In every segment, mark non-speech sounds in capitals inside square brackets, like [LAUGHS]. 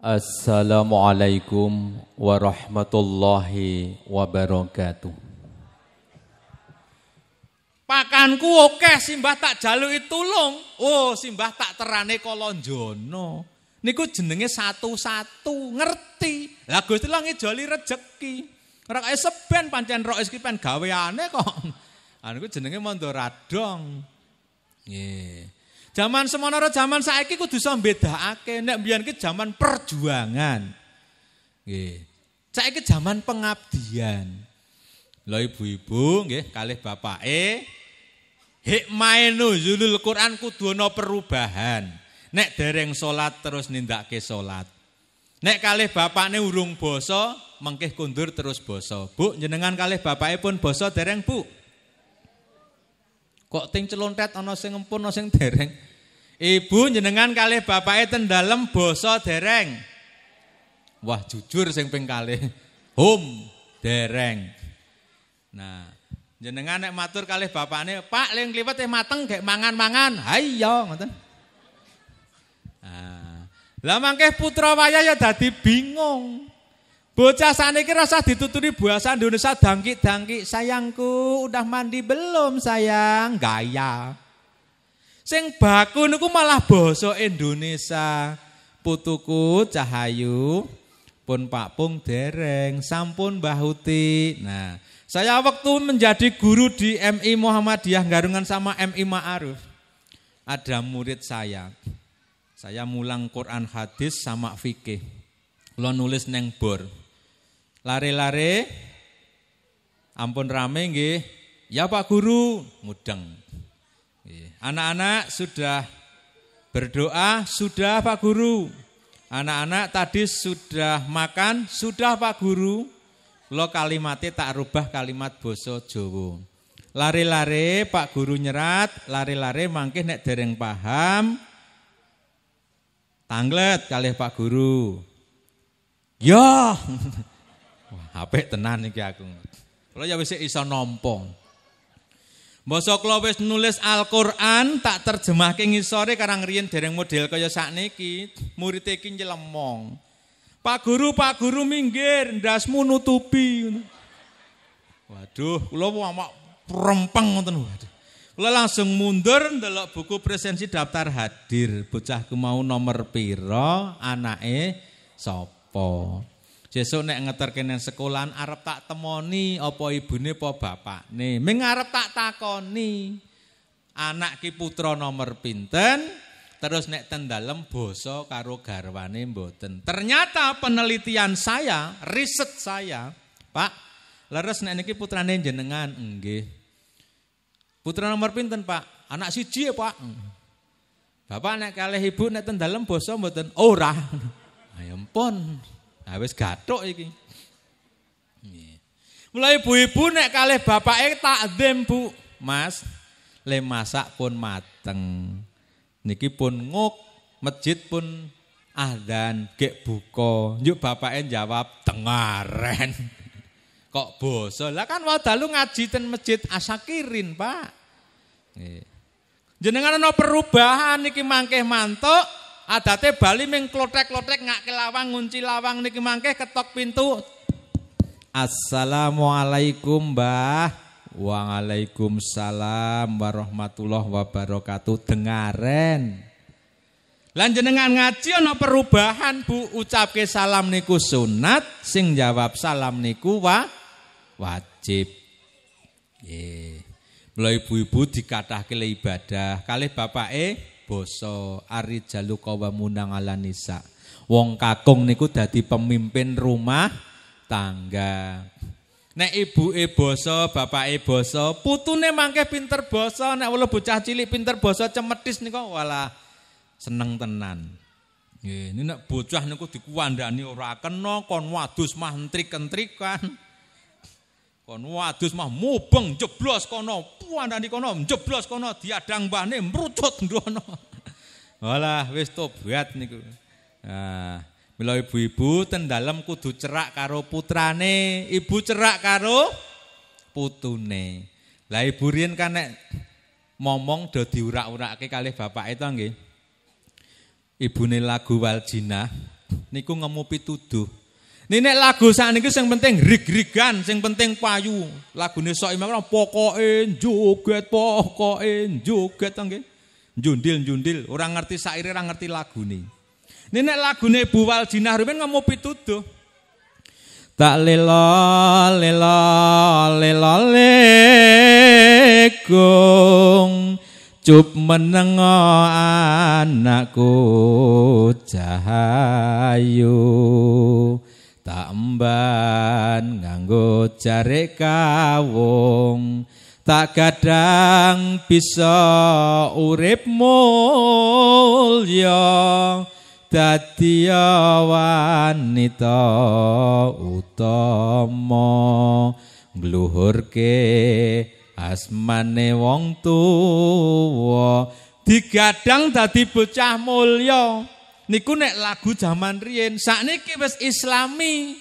Assalamualaikum warahmatullahi wabarakatuh. Pakanku oke simbah tak itu long. Oh, simbah tak terane kolonjono. Niku jenenge satu-satu, ngerti. Lah Gusti langit ngejoli rejeki. Ora kaya seben pancen rok iki pen gaweane kok. Anu [LAUGHS] jenenge mondho radong. Nggih. Yeah. Zaman semono zaman saiki kudu iso mbedakake nek mbiyen ki zaman perjuangan. Nggih. Saiki zaman pengabdian. Lho ibu-ibu nggih kalih bapake hikmahe nuzulul Quran kudu ana perubahan. Nek dereng salat terus nindakake salat. Nek kalih bapakne urung basa, mengkih kundur terus basa. Bu, jenengan kalih bapake pun basa dereng, Bu? Kok ting celontet ana sing empun ana sing dereng? Ibu jenengan kali bapak itu dalam boso dereng. Wah, jujur sing ping kali. Hum dereng. Nah, jenengan nek matur kali bapak ini, "Pak, yang kliwet yang e mateng kayak mangan-mangan." Hayo ngoten. Nah, lah mangke putra waya ya dadi bingung. Bocah saniki rasa dituturi bahasa Indonesia dangki-dangki. Sayangku, udah mandi belum, sayang? Gaya. Sing baku niku malah basa Indonesia. Putuku Cahayu pun Pak Pung dereng sampun Mbah Uti. Nah, saya waktu menjadi guru di MI Muhammadiyah Garungan sama MI Ma'aruf. Ada murid saya. Saya mulang Quran hadis sama fikih. Lo nulis neng bor. Lari-lari. Ampun rame nggih. Ya Pak Guru, mudeng. Anak-anak sudah berdoa, sudah Pak Guru. Anak-anak tadi sudah makan, sudah Pak Guru. Lo kalimatnya tak rubah kalimat boso Jowo. Lari-lari Pak Guru nyerat, lari-lari mangkih nek dereng paham. Tanglet kali Pak Guru. Yo. HP [LAUGHS] apik tenan iki aku. Kalau ya wis iso nompong. Mbosoklo wis nulis Al-Qur'an tak terjemah. ngisore karang riyen dereng model kaya sakniki, murid iki nyelemong. Pak guru, Pak guru minggir, ndasmu nutupi. Waduh, kula wamak rempeng nonton, waduh. Kula langsung mundur ndelok buku presensi daftar hadir, bocahku mau nomor piro, anake sopo. Sesuk nek ngeterke nang sekolahan arep tak temoni apa ibune po bapakne. Ming arep tak takoni. Anak ki putra nomor pinten? Terus nek tendalem boso karo garwane mboten. Ternyata penelitian saya, riset saya, Pak, leres nek niki putrane jenengan nggih. Putra nomor pinten, Pak? Anak siji ya, Pak. Hmm. Bapak nek kalih ibu nek tendalem basa mboten? Ora. [LAUGHS] ayam pon Ha ah, wis iki. Mulai ibu-ibu nek kalih bapake takzim, Bu. Mas, le masak pun mateng. Niki pun nguk, masjid pun dan gek buka. Yuk bapake jawab dengaren. [LAUGHS] Kok boso? Lah kan wadalu ngaji ten masjid asakirin Pak. Nggih. Jenengan ana perubahan niki mangkeh mantuk Adate Bali ming klotek-klotek ngak lawang ngunci lawang niki mangke ketok pintu. Assalamualaikum Mbah. Waalaikumsalam warahmatullahi wabarakatuh. Dengaren. Lanjut dengan ngaji ono perubahan Bu ucapke salam niku sunat, sing jawab salam niku wa wajib. Nggih. ibu-ibu dikatahke ibadah, kalih eh? basa arijalu qawwamuna 'alan nisa. Wong kakung niku dadi pemimpin rumah tangga. Nek ibuke basa, bapake basa, putune mangke pinter basa, nek weruh bocah cilik pinter basa cemetis niku walah seneng tenan. Nggih, nek bocah niku dikuwandani ora kena kon wadus mah Kentrikan. Kon wadus mah mubeng jeblos kono, puandani kono jeblos kono diadang mbahne mrucut ndono. Walah [LAUGHS] wis tobat niku. Nah, mila ibu-ibu ten dalem kudu cerak karo putrane, ibu cerak karo putune. Lah ibu riyen kan nek momong do diurak-urake bapak itu to nggih. Ibune lagu Waljina niku ngemupi tuduh. Nenek lagu sakniki yang penting rig-rigan, yang penting payu. nih sok imam pokokin joget, pokokin joget to Jundil-jundil, Orang ngerti sair, orang ngerti nih. Nenek lagu nih Bu Waljinah rumen ngemu pituduh. Tak lela lela lela lekung cup menengok anakku cahayu tak emban nganggo jarik kawung tak gadang bisa urip mulya dadi wanita utama ngluhurke asmane wong tuwa digadang dadi bocah mulya niku nek lagu zaman riyen sakniki wis islami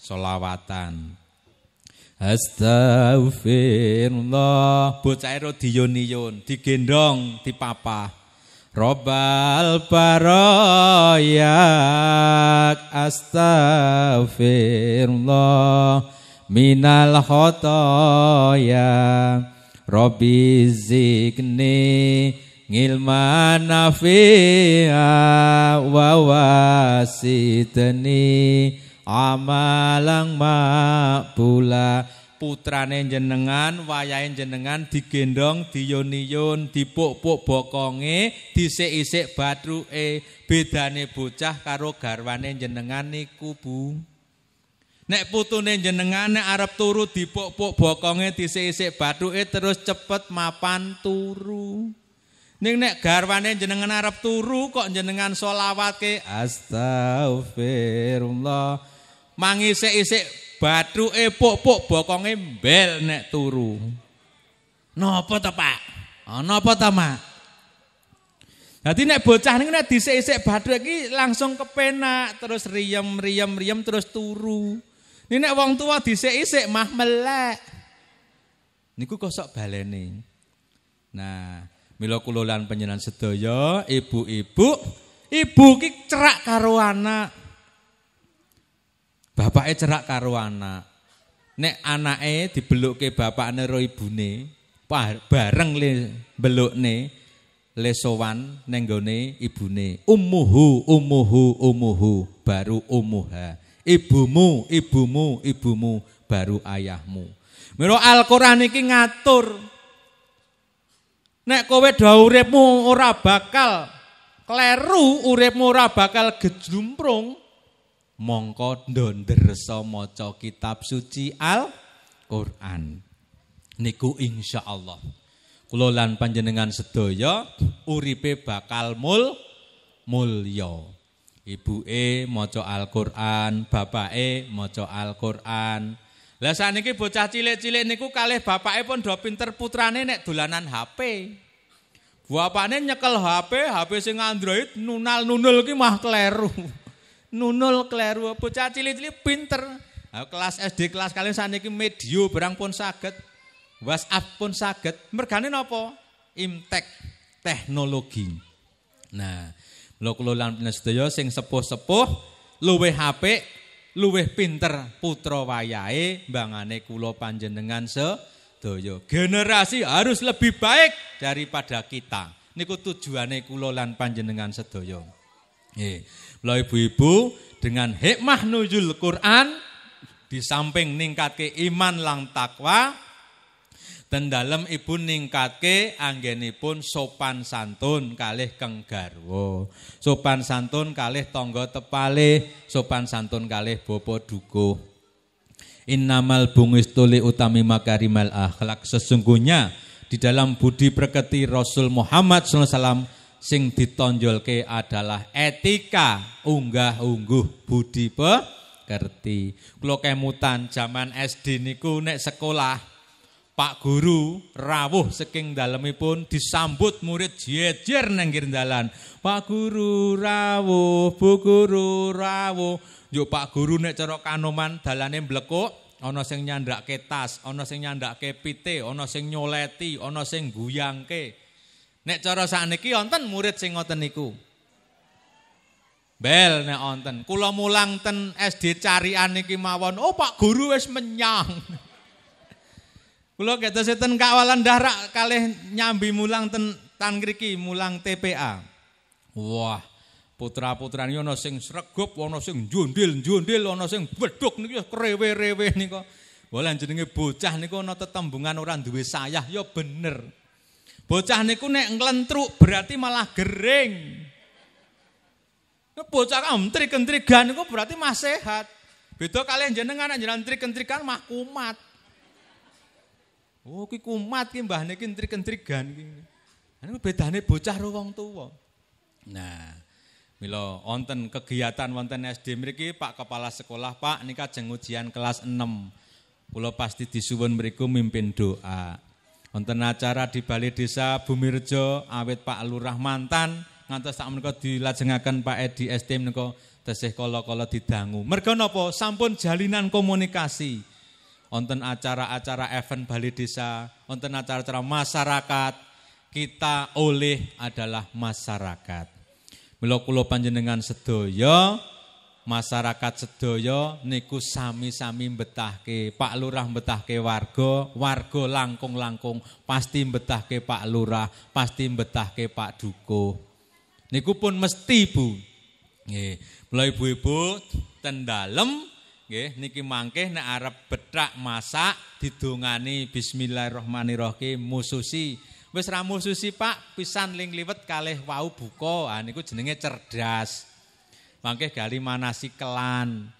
selawatan Astaghfirullah bocah ro diyun-yun digendong dipapah Robbal baroyak astaghfirullah minal khotoya Robbi zikni ngilman nafi'a wa wasitani amalang makbula putrane jenengan wayahe jenengan digendong diyun-yun dipuk-puk bokonge dhisik-isik batruke bedane bocah karo garwane jenengan niku Bu Nek putune jenengan nek arep turu dipuk-puk bokonge dhisik-isik bathuke terus cepet mapan turu Ning nek garwane jenengan Arab turu kok jenengan solawat ke astagfirullah. Mangise-isik batu epok pok bokong bel nek turu. No apa ta, Pak? Oh, apa ta, Mak? Nanti nek bocah neng nek disik isik batu lagi langsung kepenak, terus riem-riem-riem terus turu. Ini nek wong tua disik isik mah melek. Niku kosok balene. Nah, Mila kula lan panjenengan sedaya, ibu-ibu, ibu ki cerak karo anak. Bapake cerak karo anak. Nek anake dibelukke bapakne ro ibune, bareng le belukne le sowan ning gone ibune. Ummuhu, ummuhu, ummuhu, baru ummuha. Ibumu, ibumu, ibumu, baru ayahmu. Mila Al-Qur'an iki ngatur Nek kowe dah uripmu ora bakal kleru, uripmu ora bakal gejlumprung, mongko ndondersa maca kitab suci Al-Qur'an. Niku insya Allah lan panjenengan sedoyo uripe bakal mul Ibu e maca Al-Qur'an, e maca Al-Qur'an, lah saniki bocah cilik-cilik niku kalih bapake pun do pinter putrane nek dolanan HP. Bapakne nyekel HP, HP sing Android nunal-nunul ki mah kleru. [LAUGHS] Nunul kleru bocah cilik-cilik pinter. Nah, kelas SD kelas kalian saniki medio barang pun saged. WhatsApp pun saged. Mergane napa? Imtek teknologi. Nah, lo kelolaan lan sedaya sing sepuh-sepuh luwih HP luwih pinter putra wayahe mbangane kula panjenengan sedaya. Generasi harus lebih baik daripada kita. Niku tujuane kula lan panjenengan sedaya. Nggih. Mula ibu-ibu dengan hikmah nuzul Quran di samping ningkatke iman lang takwa dan dalam ibu ningkatke pun sopan santun kalih kenggarwo, Sopan santun kalih tonggo tepale, sopan santun kalih bopo duko. Innamal bungis tuli utami makarimal akhlak sesungguhnya di dalam budi perketi Rasul Muhammad SAW sing ditonjolke adalah etika unggah-ungguh budi pekerti. Kalau kemutan zaman SD niku nek sekolah Pak guru rawuh saking dalemipun disambut murid jejer nang kiri Pak guru rawuh, Bu guru rawuh. Yo Pak guru nek cara kanoman dalane mblekuk, ana sing nyandhakke tas, ana sing nyandhakke pite, ana sing nyoleti, ana sing guyangke. Nek cara sakniki wonten murid sing ngoten niku. Bel nek wonten. Kula mulang ten SD Carian niki mawon, oh Pak guru wis menyang. Kula kita ten kawalan darah kalih nyambi mulang ten tan mulang TPA. Wah, putra-putrane ana sing sregup, ana sing njundil-njundil, ana sing bedhug niki ya, krewe-rewe nika. Wala jenenge bocah niku ana tetembungan ora duwe sayah ya bener. Bocah niku nek nglentruk berarti malah gering. Bocah kentrik-kentrikan niku berarti mah sehat. Beda kalian jenengan jenengan trik-kentrikan mah kumat. Oh, ki kumat ki kentri kentri entrik-entrigan ki. Niku bedane bocah karo wong tuwa. Nah, mila wonten kegiatan wonten SD mriki Pak Kepala Sekolah, Pak nika jeng ujian kelas 6. Kula pasti disuwun mriku mimpin doa. Wonten acara di Balai Desa Bumirejo awet Pak Lurah mantan ngantos sak menika dilajengaken Pak Edi ST menika tesih kala-kala didangu. Merga napa? Sampun jalinan komunikasi wonten acara-acara event Bali Desa, wonten acara-acara masyarakat. Kita oleh adalah masyarakat. Mula kula panjenengan sedaya masyarakat sedaya niku sami-sami betahke Pak Lurah betahke warga, warga langkung-langkung pasti betahke Pak Lurah, pasti betahke Pak Duko, Niku pun mesti Bu. Nggih, mulai ibu-ibu ten dalem Nggih, niki mangke nek arep bethak masak didongani bismillahirrahmanirrahim mususi. Wis ra mususi Pak, pisan ling liwet kalih wau buka. Ah niku jenenge cerdas. Mangke gali manasi kelan.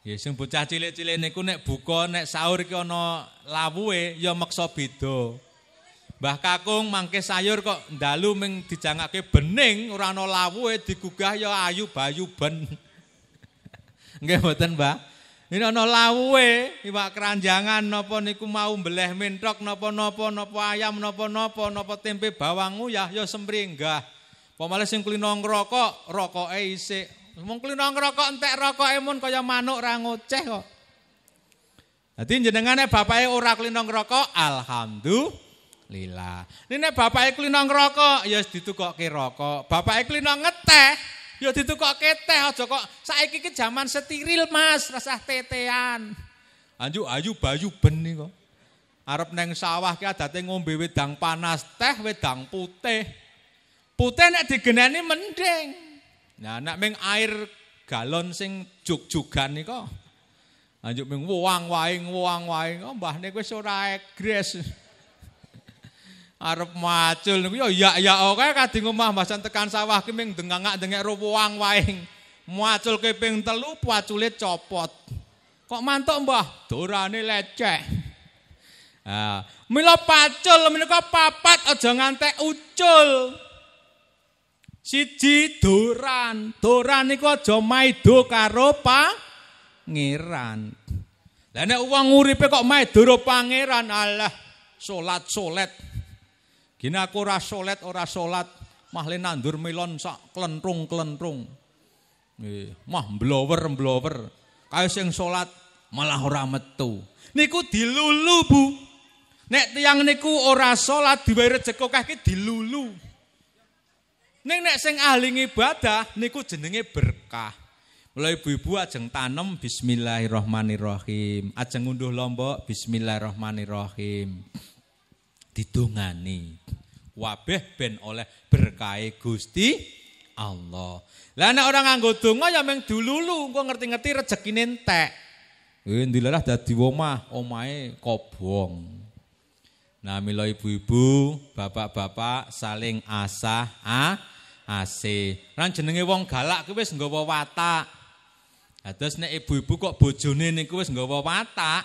Ya sing bocah cilik-cilik niku nek buka nek sahur iki ana lawuhe ya meksa beda. Mbah Kakung mangke sayur kok ndalu ming dijangake bening ora ana lawuhe digugah ya ayu bayu ben. [LAUGHS] Nggih mboten, Mbah. Ini ana lawuhe iwak keranjangan napa niku mau mbleh mentok napa napa napa ayam napa napa napa tempe bawang uyah ya sembringgah. Pomale sing klino ngrokok, rokoke isik. Mung klino ngrokok entek rokoke mun kaya manuk ra ngoceh kok. Dadi jenengane bapake ora klinong rokok, alhamdulillah. Nene bapake klino ngrokok ya ditukokke rokok. Bapake klinong ngeteh Ya ditukoke teh aja kok saiki ki jaman steril Mas, rasah tetean. Anju ayu bayu ben iki kok. Arep neng sawah ki adate ngombe wedang panas, teh wedang putih. Putih nek digeneni mending. Ya nek ming air galon sing jug-jugan iki kok. Anju ming wuang wae, wuang wae, mbah nek wis ora egres. arep macul niku ya ya oke kadi ngomah mbasan tekan sawah ki ming dengangak dengek ruwang waing macul keping telu pacule copot kok mantuk mbah dorane lecek ah mila pacul menika papat aja ngantek ucul siji doran doran niku aja maido karo pangeran lha nek wong uripe kok maido pangeran alah salat salat Gini aku ora salat ora salat mah le nandur melon sak klentrung-klentrung. Nggih, mah blower-blower. Kae sing salat malah ora metu. Niku dilulu, Bu. Nek tiang niku ora salat diweruh rejeki kakek dilulu. Ning nek sing ahli ibadah niku jenenge berkah. Mulai ibu-ibu ajeng tanem bismillahirrahmanirrahim. Ajeng ngunduh lombok bismillahirrahmanirrahim didongani. Wabeh ben oleh berkahe Gusti Allah. Lah nek ora nganggo donga ya mung dululu, engko ngerti-ngerti rezekine entek. Eh ndilalah dadi omah, omahe kobong. Nah, milo ibu-ibu, bapak-bapak saling asah a ah, asih. Ran jenenge wong galak kuwi wis nggawa watak. Dados nek ibu-ibu kok bojone niku wis nggawa watak,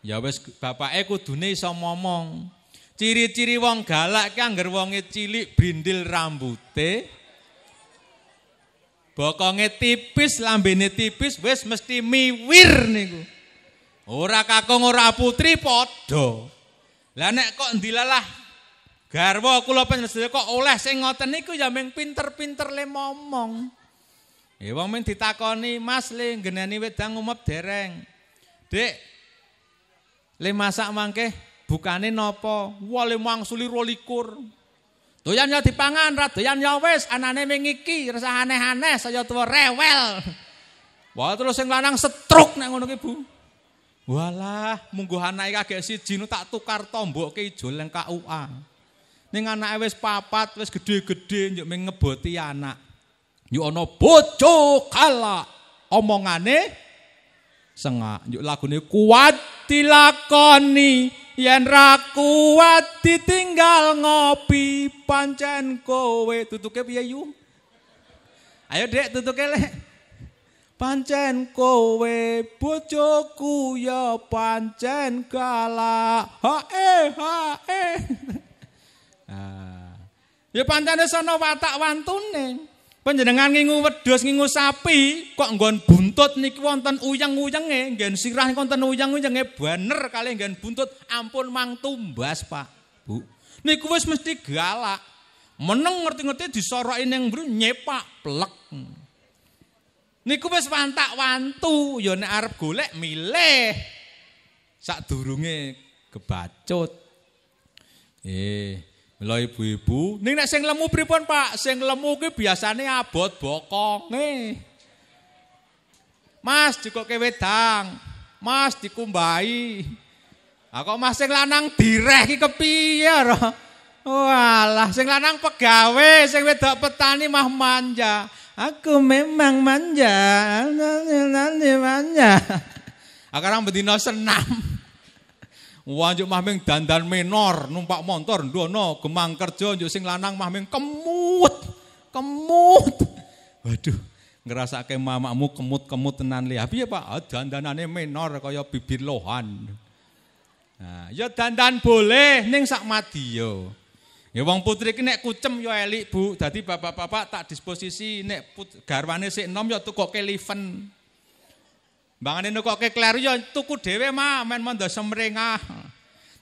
ya wis bapake kudune iso ngomong Ciri-ciri wong galak ki angger wonge cilik brindil rambute. Bokonge tipis, lambene tipis, wis mesti miwir niku. Ora kakung ora putri padha. Lah nek kok dilalah garwa kula panjenengan kok oleh sing ngoten niku ya ming pinter-pinter le momong. Ya wong men ditakoni, "Mas, le ngenani wedang ngumep dereng." Dik, le masak mangke bukane napa wale mangsuli 22 doyan ya dipangan ra doyan ya wes, anane wing iki rasane aneh-aneh saya tuwa rewel wah terus sing lanang setruk nek ngono ki Bu walah munggo anake kagek siji nu tak tukar tombokke ijo leng KUA ning anake wis papat wis gedhe-gedhe njuk ngeboti anak yo ana bojo kala omongane sengak yuk lagune kuat dilakoni Yen ra kuat ditinggal ngopi pancen kowe tutuke piye yu? Ayo Dek tutuke lek. Pancen kowe bojoku ya pancen galak. Ha eh ha eh. [LAUGHS] Nah. Ya pancene sono watak wantune. Panjenengan ngingu wedhus, ngingu sapi, kok nggon buntut niki wonten uyeng-uyenge, nggen sirah niku wonten uyeng-uyenge bener kali nggen buntut. Ampun mang tumbas, Pak. Bu. Niku wis mesti galak. Meneng ngerti-ngerti disoroki ning mbru nyepak plek. Niku wis wantak-wantu, ya nek arep golek milih. Sadurunge kebacut. Eh, Mila ibu-ibu, ning nek sing lemu pripun, Pak? Sing lemu kuwi biasane abot bokonge. Mas dikoke wedang. Mas dikumbahi. Ah kok Mas sing lanang direh ki kepiye ora? Walah, sing lanang pegawe, sing wedok petani mah manja. Aku memang manja, nanti manja. Aku orang bedino senam. Wajuk mahming dandan menor numpak motor ndono gemang kerja njuk sing lanang mahming kemut. Kemut. Waduh, ngrasake mamakmu kemut-kemut tenan li. Piye ya, Pak? Ah, dandanane menor kaya bibir lohan. Nah, ya dandan boleh ning sak madi yo. Ya wong putri ki nek kucem yo elik, Bu. Dadi bapak-bapak tak disposisi nek garwane sik enom yo tukok kelifen. Mbangane nukoke kleru ya tuku dhewe mah men mondo semringah.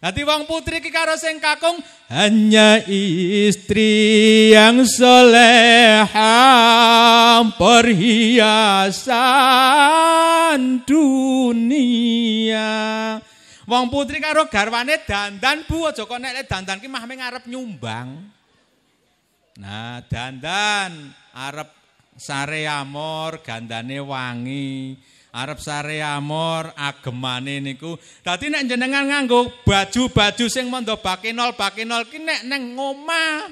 Dadi wong putri iki karo sing kakung hanya istri yang solehah perhiasan dunia. Wong putri karo garwane dandan Bu aja kok nek dandan ki mah ngarep nyumbang. Nah, dandan arep sare amor gandane wangi. arep sare amor agemane niku dadi nek jenengan nganggo baju-baju sing mondo bake nol bake nol ki nek neng ngoma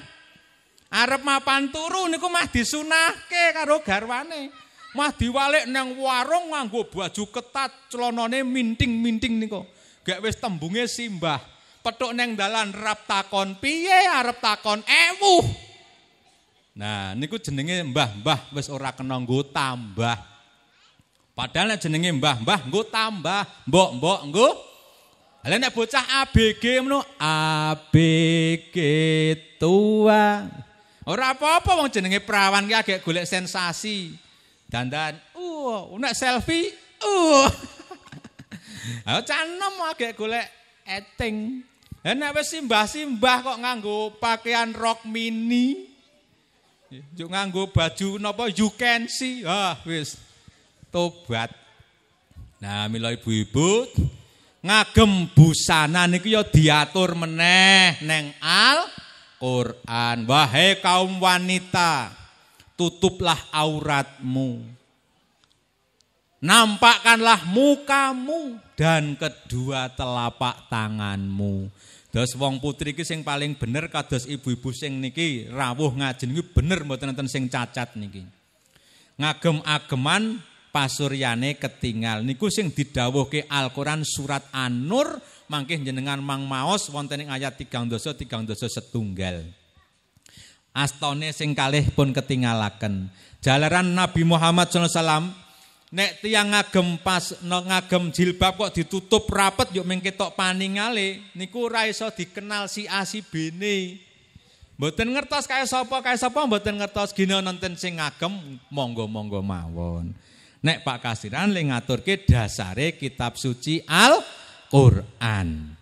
arep mapan turu niku mah disunahke karo garwane mah diwalik neng warung nganggo baju ketat celonane minting-minting niku gak wis tembunge simbah petuk neng dalan rap takon piye arep takon ewu Nah, niku jenenge mbah-mbah wis ora kena nggo tambah. Padahal nek jenenge Mbah, Mbah nggo tambah, Mbok, Mbok nggo. Lah nek bocah ABG ngono, ABG tua. Ora apa-apa wong jenenge perawan ki agek golek sensasi. Dandan, uh, nek selfie, uh. [LAUGHS] Ayo canom agek golek eting. Lah nek wis simbah-simbah kok nganggo pakaian rok mini. Juk nganggo baju nopo you can see. Ah, wis tobat. Nah, mila ibu-ibu ngagem busana niku ya diatur meneh neng al Quran. Wahai kaum wanita, tutuplah auratmu. Nampakkanlah mukamu dan kedua telapak tanganmu. Dos wong putri kiseng sing paling bener kados ibu-ibu sing niki rawuh ngajen niki bener mboten nenten sing cacat niki. Ngagem-ageman pasuryane ketinggal, niku sing didhawuhke Al-Qur'an surat An-Nur mangke jenengan mang maos wonten ing ayat 3 dosa 3 setunggal astone sing kalih pun ketinggalakan. jalaran Nabi Muhammad SAW nek tiang ngagem pas ngagem jilbab kok ditutup rapet yuk mengketok paningale niku ora iso dikenal si A si B ne mboten ngertos kaya sapa kaya sapa mboten ngertos gina nonton sing ngagem monggo-monggo mawon Nek Pak Kasiran le ngaturke dasare kitab suci Al-Qur'an.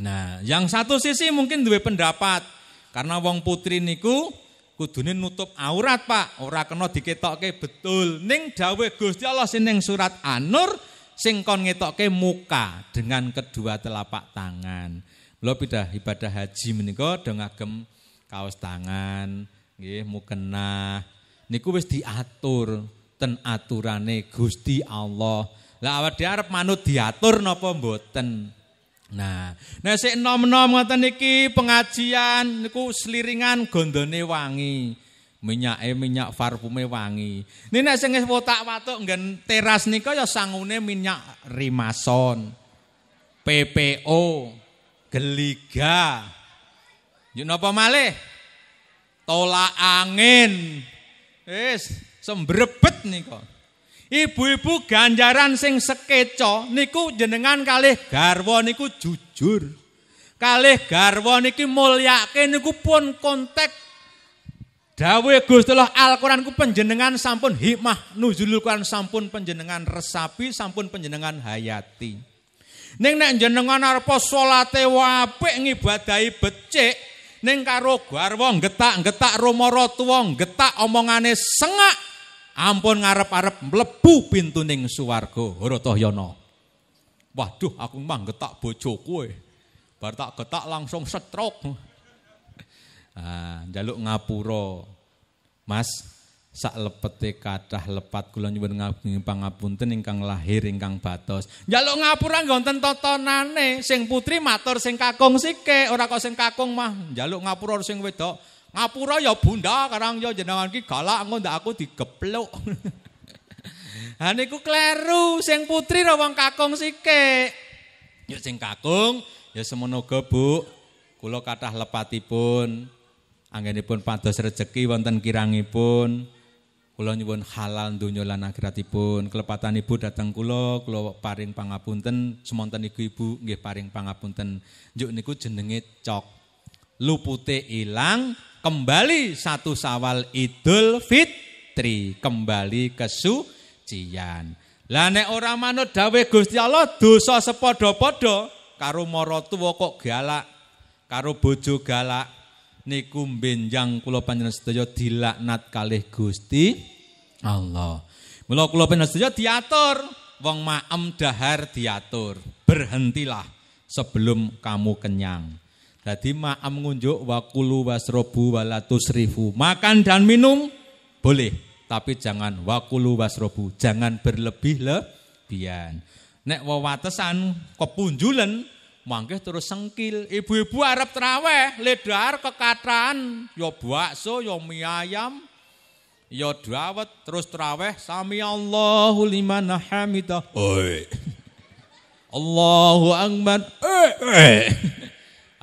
Nah, yang satu sisi mungkin duwe pendapat karena wong putri niku kudune nutup aurat, Pak. Ora kena diketokke betul. Ning Gus Gusti Allah sing ning surat An-Nur sing kon ngetokke muka dengan kedua telapak tangan. Lo pindah ibadah haji menika dengan ngagem kaos tangan, nggih mukena. Niku wis diatur mboten aturane Gusti Allah. Lah awak dhewe manut diatur napa mboten? Nah, nek sik nom enom ngoten pengajian niku seliringan gondone wangi. e minyak parfume wangi. Ini nek sing wis watak-watuk nggen teras nika ya sangune minyak Rimason. PPO, geliga. Yen napa malih? Tolak angin. Wis, Sembrebet niko. Ibu-ibu ganjaran sing sekeco niku jenengan kalih garwa niku jujur. Kalih garwa niki mulyake niku pun kontek, Dawe Gusti Allah Alquran ku panjenengan sampun hikmah nuzulul Quran sampun panjenengan resapi sampun panjenengan hayati. neng neng jenengan arep salate apik ngibadahi becek, neng karo garwa getak-getak rumara tuwa getak omongane sengak ampun ngarep-arep mlebu pintuning swarga Wah Waduh, aku mah getak bojoku e. Bar tak getak langsung setruk. [LAUGHS] Ah, njaluk ngapura. Mas, sak lepete kathah lepat kula nyuwun pangapunten ingkang lahir ingkang batos. Njaluk ngapura wonten totonane, sing putri matur sing kakung sike, ora kok sing kakung mah njaluk ngapura sing wedok. ngapura ya bunda karang ya jenengan ki galak ngono aku digepluk ha [LAUGHS] niku kleru sing putri ra wong kakung sikek yo sing kakung ya semono ge bu kula kathah lepatipun anggenipun pados rejeki wonten kirangipun Kula nyuwun halal donya lan akhiratipun. Kelepatan Ibu dateng kula, kula paring pangapunten. Semonten iku Ibu nggih paring pangapunten. Njuk niku jenenge cok. Lupute ilang, Kembali satu sawal idul fitri. Kembali kesucian. Lah nek ora manut dawe Gusti Allah dosa sepodo-podo karu morotu wokok kok galak, karo bojo galak niku benjang kulo panjenengan sedaya dilaknat kali Gusti Allah. Mula kulo panjenengan diatur, wong maem dahar diatur. Berhentilah sebelum kamu kenyang. Jadi ma'am ngunjuk wa kulu wasrobu walatusrifu. Makan dan minum boleh, tapi jangan wa kulu wasrobu, jangan berlebih lebihan. Nek wawatesan kepunjulan mangkeh terus sengkil. Ibu-ibu Arab teraweh ledar kekatan, yo ya bakso yo ya mie ayam yo ya dawet terus teraweh. sami Allahu liman hamidah. Oi. [LAUGHS] Allahu akbar. Eh, eh.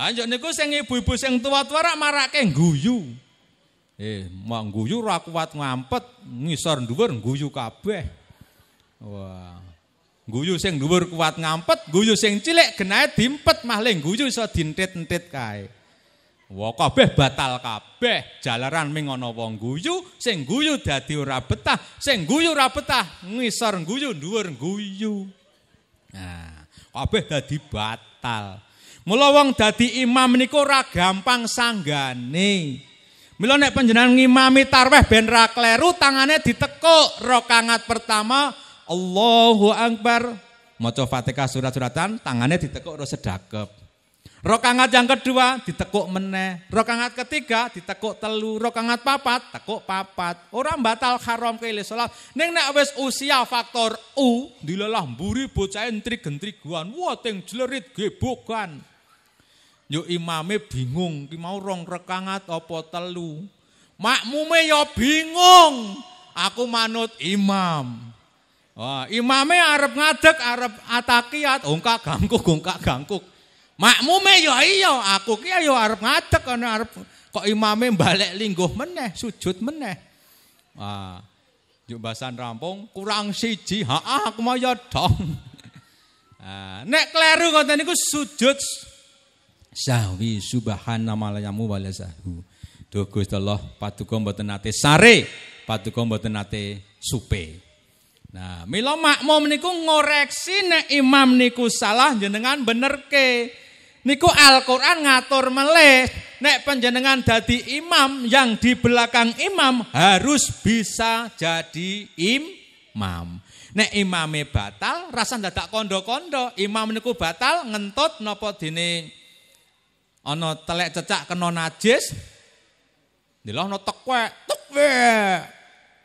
Anjuk niku sing ibu-ibu sing tua-tua rak marake guyu. Eh, mau guyu rak kuat ngampet, ngisor dhuwur guyu kabeh. Wah. Guyu sing dhuwur kuat ngampet, guyu sing cilik genahe dimpet maling guyu iso dintit-entit kae. Wah kabeh batal kabeh, jalaran ming ana wong guyu, sing guyu dadi ora betah, sing guyu ora betah, ngisor guyu dhuwur guyu. Nah, kabeh dadi batal. Mula wong dadi imam niku ora gampang sanggane. Mila nek panjenengan ngimami tarweh ben ra kleru tangane ditekuk rakaat pertama Allahu Akbar. Maca Fatihah surat-suratan tangane ditekuk ro sedakep. Rakaat yang kedua ditekuk meneh. Rakaat ketiga ditekuk telu. Rakaat papat tekuk papat. orang batal haram kele salat. neng nek wis usia faktor U dilelah mburi bocah entri guan. Wah ting jlerit gebukan. yo imame bingung ki mau rong rekangat apa telu makmume yo bingung aku manut imam Wah, imame arep ngadeg arep atakiat ong gangguk, gong kagangku makmume yo iya aku ki yo arep ngadeg ana arep kok imame balik lingguh meneh sujud meneh Wah, yuk basan rampung kurang siji ha ah, aku mau yo dong Nah, nek kleru ngoten niku sujud sahwi subhana malayamu wala sahwu. Duh Gusti Allah paduka mboten nate sare, paduka mboten nate supe. Nah, milo makmum niku ngoreksi nek imam niku salah jenengan benerke. Niku Al-Qur'an ngatur mele, nek panjenengan dadi imam yang di belakang imam harus bisa jadi imam. Nek imame batal, rasa dadak kondo-kondo, imam niku batal ngentut napa dene Ana telek cecak kena najis. loh tekwek, tukwe,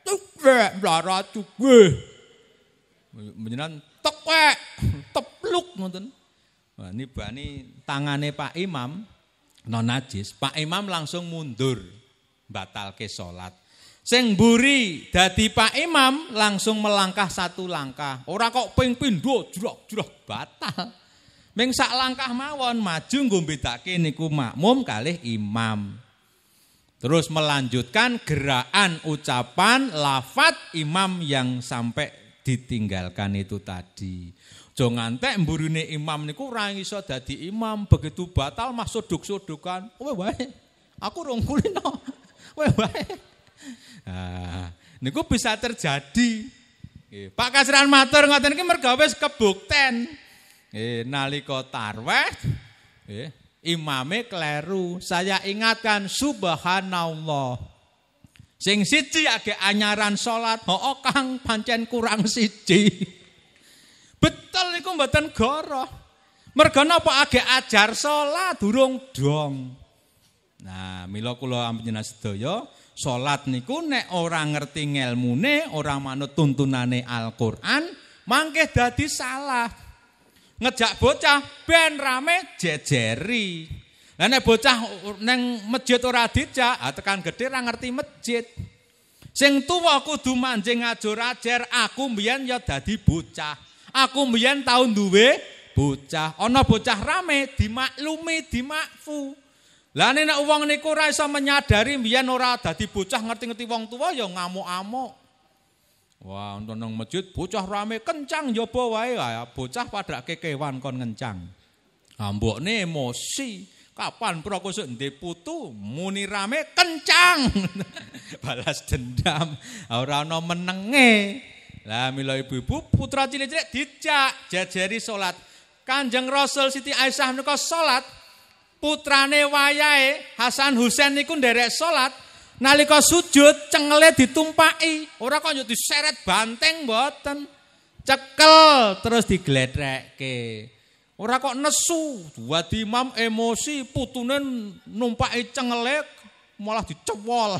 tukwe, blarat cukup. Menjenan tekwek, tepluk ngoten. Wah, ini bani tangane Pak Imam non najis. Pak Imam langsung mundur ke sholat Sing buri dadi Pak Imam langsung melangkah satu langkah. Ora kok ping pindho jurak jurak batal. Ming sak langkah mawon maju nggo bedake niku makmum kalih imam. Terus melanjutkan gerakan ucapan lafat imam yang sampai ditinggalkan itu tadi. Jangan ngantek imam niku ora iso dadi imam, begitu batal masuk dudukan, sodokan Kowe wae. Aku rong kulino. Kowe wae. Nah, niku bisa terjadi. Pak Kasiran matur ngoten iki mergawe kebukten. Eh, nalika tarweh eh, imame kleru. Saya ingatkan subhanallah. Sing siji age anyaran salat, hooh Kang pancen kurang siji. Betul iku mboten goroh. Mergo napa age ajar salat durung dong. Nah, mila kula panjenengan sedaya Salat niku nek ora ngerti ngelmune, ora manut tuntunane Al-Qur'an, mangke dadi salah. ngejak bocah ben rame jejeri. Lah nek bocah neng masjid ora dijak, ah tekan gedhe ra ngerti masjid. Sing tuwa kudu manjing ngajur ajar aku mbiyen ya dadi bocah. Aku mbiyen tau duwe bocah. Ana bocah rame dimaklumi, dimakfu. Lah nek wong niku ora iso menyadari mbiyen ora dadi bocah ngerti-ngerti wong tuwa ya ngamuk-amuk. Wah, untuk nang masjid bocah rame kencang nyoba wae bocah padha kekewan kon kencang. Ambokne emosi. Kapan prakosok ndek muni rame kencang. [LAUGHS] Balas dendam ora ana menenge. Lah mila ibu-ibu putra cilik-cilik dijak jajari salat. Kanjeng Rasul Siti Aisyah nika salat putrane wayahe Hasan Husain niku nderek salat. Nalika sujud cengle ditumpaki, ora kok diseret banteng mboten. Cekel terus digledhekke. Ora kok nesu, dua imam emosi putunen, numpaki cengelek malah dicewol.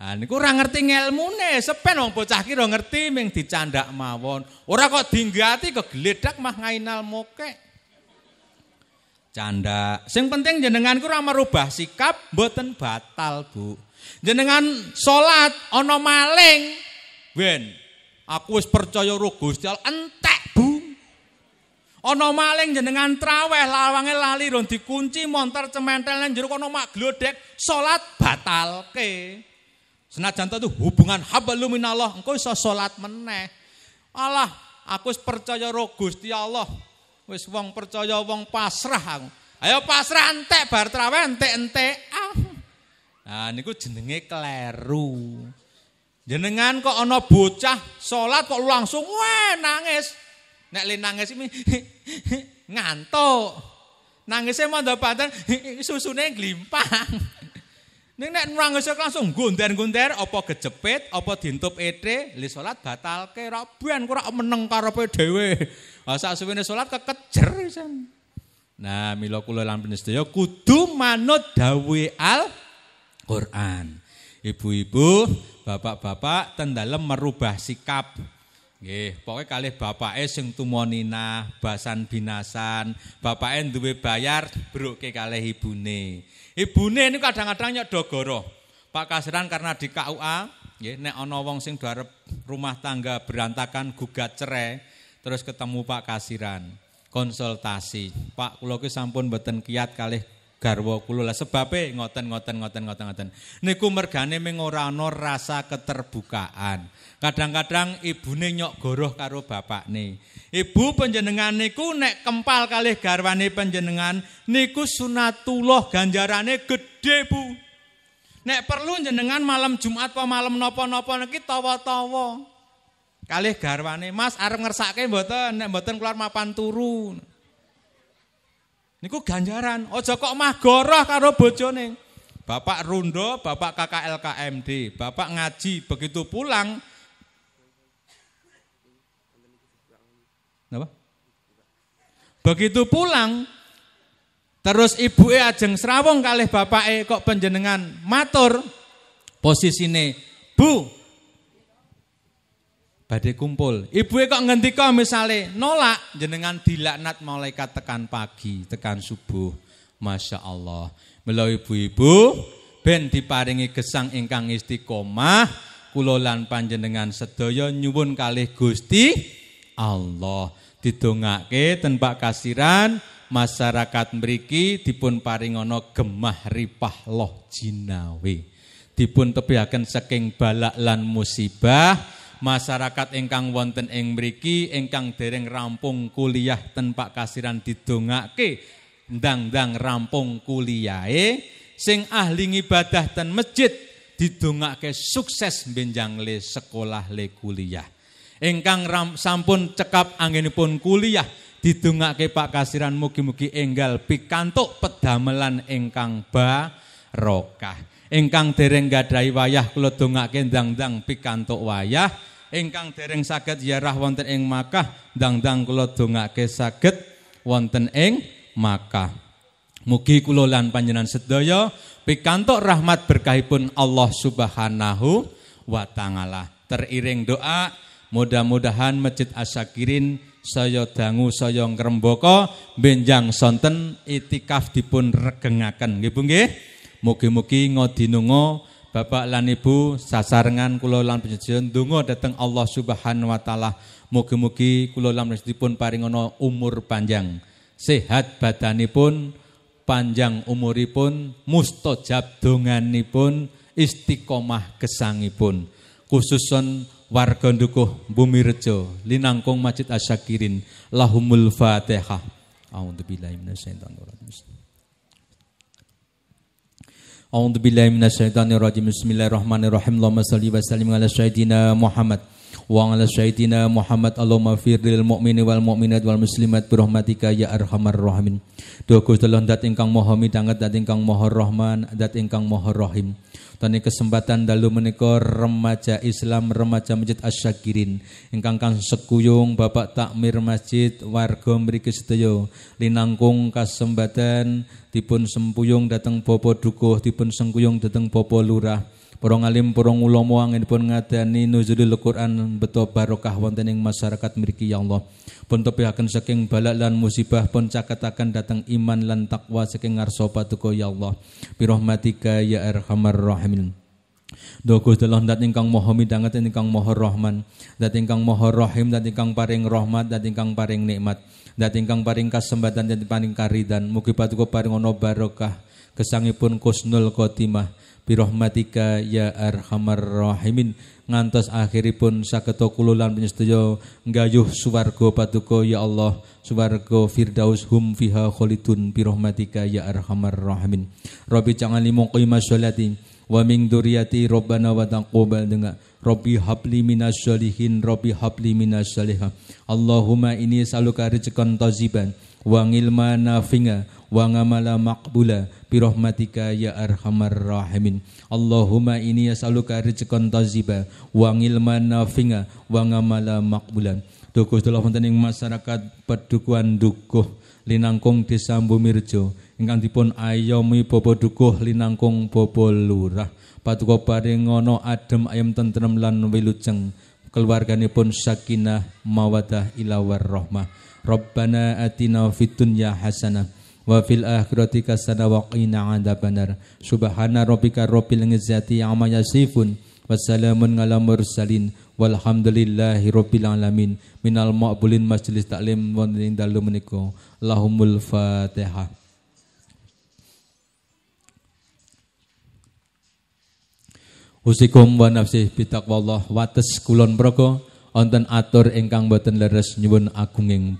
Ha nah, niku ora ngerti ngelmune, sepen wong bocah ki ngerti ming dicandak mawon. Ora kok diingati kegledhek mah ngainal mokek. canda. Sing penting jenengan ku ora merubah sikap mboten batal, Bu. Jenengan salat ono maling, ben aku wis percaya roh Gusti Allah entek, Bu. Ono maling jenengan traweh lawange lali ron dikunci montar cementel nang jero kono mak glodek, salat batalke. Senajan itu hubungan habalu minallah, engkau iso salat meneh. Allah, aku wis percaya roh Gusti Allah. Wis wong percaya wong pasrah aku. Ayo pasrah entek bar trawe entek entek. Ah. Nah niku jenenge kleru. Jenengan kok ana bocah salat kok langsung wah nangis. Nek le nangis iki [LAUGHS] ngantuk. Nangise mondo banten [LAUGHS] susune glimpang. Ning nek nang langsung gunder-gunder apa gejepit apa dintup ete li salat batalke ra ben kok ra meneng karepe dhewe. Ah sak salat kekejer isen. Nah, mila kula lan penistaya kudu manut dawuhe Al Quran. Ibu-ibu, bapak-bapak tendalem merubah sikap. Nggih, pokoke kalih bapake sing tumonina, basan binasan, bapake duwe bayar bruke kalih ibune. Ibune ini kadang-kadang nyok dogoro. Pak Kasiran karena di KUA, nggih nek ana wong sing arep rumah tangga berantakan gugat cerai, terus ketemu Pak Kasiran, konsultasi. Pak kula ki sampun mboten kiat kalih garwa kula lah sebabe ngoten ngoten ngoten ngoten ngoten niku mergane ming ora rasa keterbukaan kadang-kadang ibune nyok goroh karo bapakne ibu panjenengan niku nek kempal kalih garwane panjenengan niku sunatullah ganjarane gede Bu nek perlu jenengan malam Jumat apa malam napa-napa niki tawa-tawa kalih garwane Mas arep ngersake mboten nek mboten keluar mapan turun. Niku ganjaran, Oh, joko mah goroh karo bojone. Bapak Rundo, Bapak kakak LKMD, Bapak ngaji begitu pulang. Napa? Begitu pulang, terus ibu e ajeng serawong kalih bapak e kok penjenengan matur posisine bu badai kumpul. Ibu kok kok misale nolak jenengan dilaknat malaikat tekan pagi, tekan subuh. Masya Allah. melalui ibu-ibu ben diparingi gesang ingkang istiqomah kulolan panjenengan sedaya nyuwun kalih Gusti Allah didongake ten Pak Kasiran masyarakat meriki dipun paringono gemah ripah loh jinawi dipun tebihaken saking balak lan musibah masyarakat ingkang wonten ing mriki ingkang dereng rampung kuliah ten Pak Kasiran didongake ndang-ndang rampung kuliahe sing ahli ibadah ten masjid didongake sukses benjang le sekolah le kuliah ingkang ram, sampun cekap anginipun kuliah didongake Pak Kasiran mugi-mugi enggal pikantuk pedamelan ingkang barokah ingkang dereng gadai wayah kula dongake ndang-ndang pikantuk wayah ingkang dereng saged ziarah wonten ing Makkah dangdang kula dongake saged wonten ing Makkah. Mugi kula lan panjenengan sedaya pikantuk rahmat berkahipun Allah Subhanahu wa taala. Teriring doa mudah-mudahan Masjid Asyakirin saya dangu saya ngrembaka benjang sonten itikaf dipun regengaken nggih Bu nggih. Mugi-mugi ngodinunga Bapak lan Ibu sasarengan kula lan panjenengan donga dhateng Allah Subhanahu wa taala. Mugi-mugi kula lan panjenenganipun paringana umur panjang, sehat badanipun, panjang umuripun, mustajab donganipun, istiqomah gesangipun. Khususon warga Dukuh Bumi Rejo, linangkung Masjid Asyakirin, lahumul Fatihah. A'udzubillahi minasyaitonir rajim. A'udzu billahi minasyaitonir rajim. Bismillahirrahmanirrahim. Allahumma shalli wa sallim ala sayyidina Muhammad wa ala sayyidina Muhammad. Allahumma firril mu'mini wal mu'minat wal muslimat birahmatika ya arhamar rahimin. Duh Gusti Allah dat ingkang Maha Midhanget dat ingkang Maha Rahman dat ingkang Maha Rahim. Tani kesempatan dalu menika remaja Islam remaja Masjid Asyakirin ingkang kang sekuyung Bapak Takmir Masjid warga mriki sedaya linangkung kasempatan dipun sempuyung dateng Bapak Dukuh dipun sengkuyung dateng Bapak Lurah Porong alim porong ulomo pun pun ngadani nuzulul Quran beto barokah wonten ing masyarakat mriki ya Allah. Pun akan saking balak lan musibah pun cakatakan datang iman lan takwa saking ngarsa patuko ya Allah. Bi ya arhamar rahimin. Doa Gusti Allah dat ingkang maha dateng ingkang maha rahman, dat ingkang maha rahim, dat ingkang paring rahmat, dat ingkang paring nikmat, dat ingkang paring kasembatan dan paring karidan. Mugi paduka paring ana barokah pun Kusnul Khotimah Birohmatika ya arhamar rahimin ngantos akhiripun saketo kululan lan ngayuh suwargo patuko ya Allah suwargo firdaus hum fiha khalidun Birohmatika ya arhamar rahimin rabbi jangan limu qima sholati wa ming duriyati robbana wa taqobal denga Rabbi habli minas sholihin Rabbi habli minas sholihah Allahumma ini saluka rizqan taziban wa ngilma nafinga wa ngamala maqbula bi ya arhamar rahimin Allahumma ini asaluka rizqan taziba wa ilman nafinga wa ngamala maqbulan Dukuh setelah wonten masyarakat pedukuan Dukuh linangkung Desa Bumirjo ingkang dipun ayomi bobo Dukuh linangkung bobo Lurah patuko ngono adem ayem tentrem lan wilujeng pun sakinah mawadah rohmah Rabbana atina fitunya ya hasanah wa fil akhirati kasana wa qina adzabannar subhana rabbika rabbil izzati amma yasifun wassalamun ala mursalin walhamdulillahi rabbil alamin minal maqbulin majlis taklim wonten dalu menika lahumul fatihah Usikum wa nafsi bitaqwallah wates kulon proko onten atur ingkang boten leres nyuwun agunging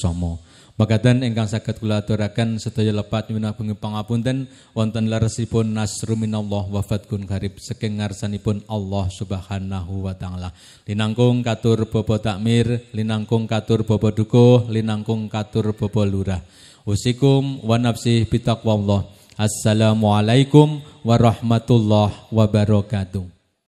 somo. Pagatan ingkang saged kula aturaken sedaya lepat nyuwun bengi pangapunten wonten leresipun nasru minallah wa fatkun karib saking ngarsanipun Allah Subhanahu wa taala. Linangkung katur bapa takmir, linangkung katur bapa dukuh, linangkung katur bapa lurah. Usikum wa nafsi bitaqwallah. Assalamualaikum warahmatullahi wabarakatuh.